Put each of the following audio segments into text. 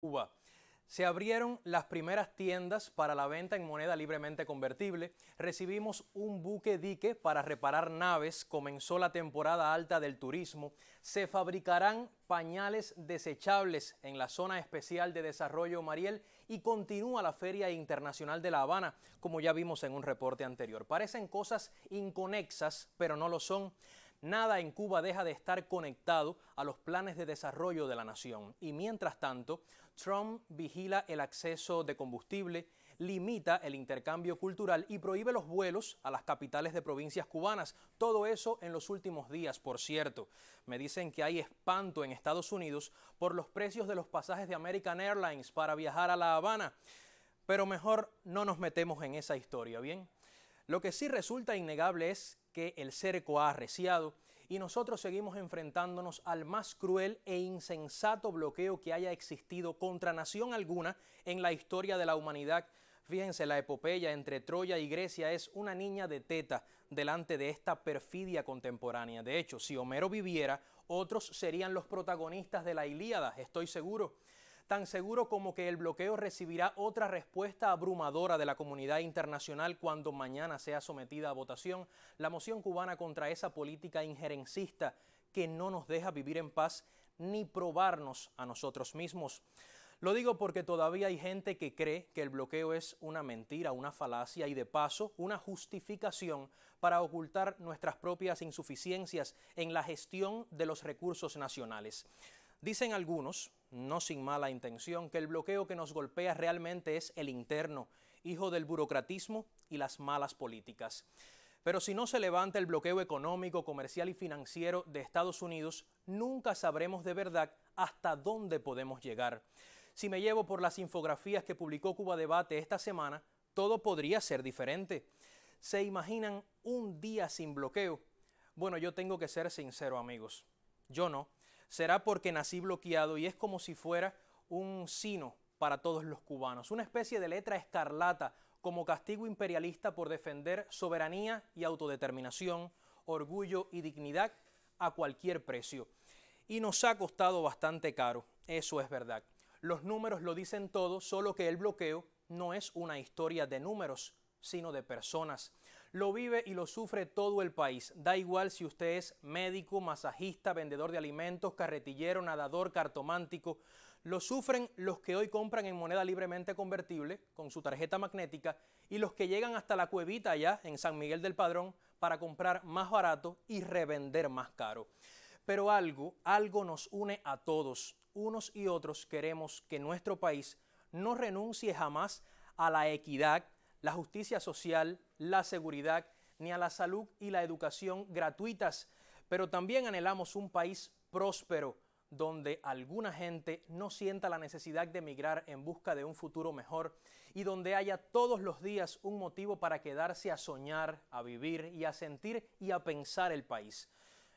Cuba. Se abrieron las primeras tiendas para la venta en moneda libremente convertible. Recibimos un buque dique para reparar naves. Comenzó la temporada alta del turismo. Se fabricarán pañales desechables en la zona especial de desarrollo Mariel y continúa la Feria Internacional de La Habana, como ya vimos en un reporte anterior. Parecen cosas inconexas, pero no lo son. Nada en Cuba deja de estar conectado a los planes de desarrollo de la nación y mientras tanto, Trump vigila el acceso de combustible, limita el intercambio cultural y prohíbe los vuelos a las capitales de provincias cubanas. Todo eso en los últimos días, por cierto. Me dicen que hay espanto en Estados Unidos por los precios de los pasajes de American Airlines para viajar a La Habana. Pero mejor no nos metemos en esa historia, ¿bien? Lo que sí resulta innegable es que el cerco ha arreciado y nosotros seguimos enfrentándonos al más cruel e insensato bloqueo que haya existido contra nación alguna en la historia de la humanidad. Fíjense, la epopeya entre Troya y Grecia es una niña de teta delante de esta perfidia contemporánea. De hecho, si Homero viviera, otros serían los protagonistas de la Ilíada, estoy seguro tan seguro como que el bloqueo recibirá otra respuesta abrumadora de la comunidad internacional cuando mañana sea sometida a votación la moción cubana contra esa política injerencista que no nos deja vivir en paz ni probarnos a nosotros mismos. Lo digo porque todavía hay gente que cree que el bloqueo es una mentira, una falacia y de paso una justificación para ocultar nuestras propias insuficiencias en la gestión de los recursos nacionales. Dicen algunos no sin mala intención, que el bloqueo que nos golpea realmente es el interno, hijo del burocratismo y las malas políticas. Pero si no se levanta el bloqueo económico, comercial y financiero de Estados Unidos, nunca sabremos de verdad hasta dónde podemos llegar. Si me llevo por las infografías que publicó Cuba Debate esta semana, todo podría ser diferente. ¿Se imaginan un día sin bloqueo? Bueno, yo tengo que ser sincero amigos. Yo no será porque nací bloqueado y es como si fuera un sino para todos los cubanos, una especie de letra escarlata como castigo imperialista por defender soberanía y autodeterminación, orgullo y dignidad a cualquier precio. Y nos ha costado bastante caro, eso es verdad. Los números lo dicen todo, solo que el bloqueo no es una historia de números, sino de personas lo vive y lo sufre todo el país. Da igual si usted es médico, masajista, vendedor de alimentos, carretillero, nadador, cartomántico. Lo sufren los que hoy compran en moneda libremente convertible con su tarjeta magnética y los que llegan hasta la cuevita allá en San Miguel del Padrón para comprar más barato y revender más caro. Pero algo, algo nos une a todos. Unos y otros queremos que nuestro país no renuncie jamás a la equidad, la justicia social, la seguridad, ni a la salud y la educación gratuitas, pero también anhelamos un país próspero, donde alguna gente no sienta la necesidad de emigrar en busca de un futuro mejor y donde haya todos los días un motivo para quedarse a soñar, a vivir y a sentir y a pensar el país.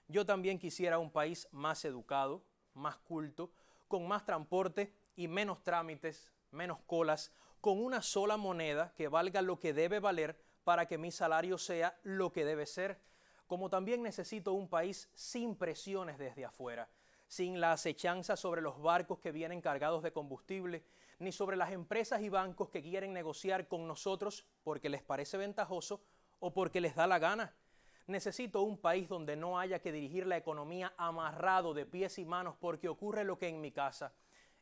Yo también quisiera un país más educado, más culto, con más transporte y menos trámites, menos colas, con una sola moneda que valga lo que debe valer para que mi salario sea lo que debe ser, como también necesito un país sin presiones desde afuera, sin la acechanza sobre los barcos que vienen cargados de combustible, ni sobre las empresas y bancos que quieren negociar con nosotros porque les parece ventajoso o porque les da la gana. Necesito un país donde no haya que dirigir la economía amarrado de pies y manos porque ocurre lo que en mi casa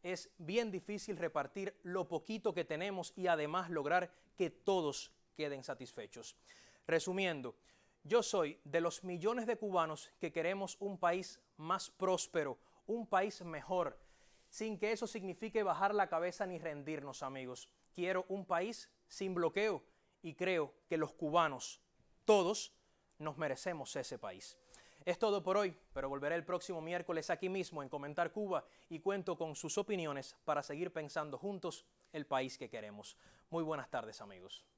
es bien difícil repartir lo poquito que tenemos y además lograr que todos queden satisfechos. Resumiendo, yo soy de los millones de cubanos que queremos un país más próspero, un país mejor, sin que eso signifique bajar la cabeza ni rendirnos, amigos. Quiero un país sin bloqueo y creo que los cubanos, todos, nos merecemos ese país. Es todo por hoy, pero volveré el próximo miércoles aquí mismo en Comentar Cuba y cuento con sus opiniones para seguir pensando juntos el país que queremos. Muy buenas tardes amigos.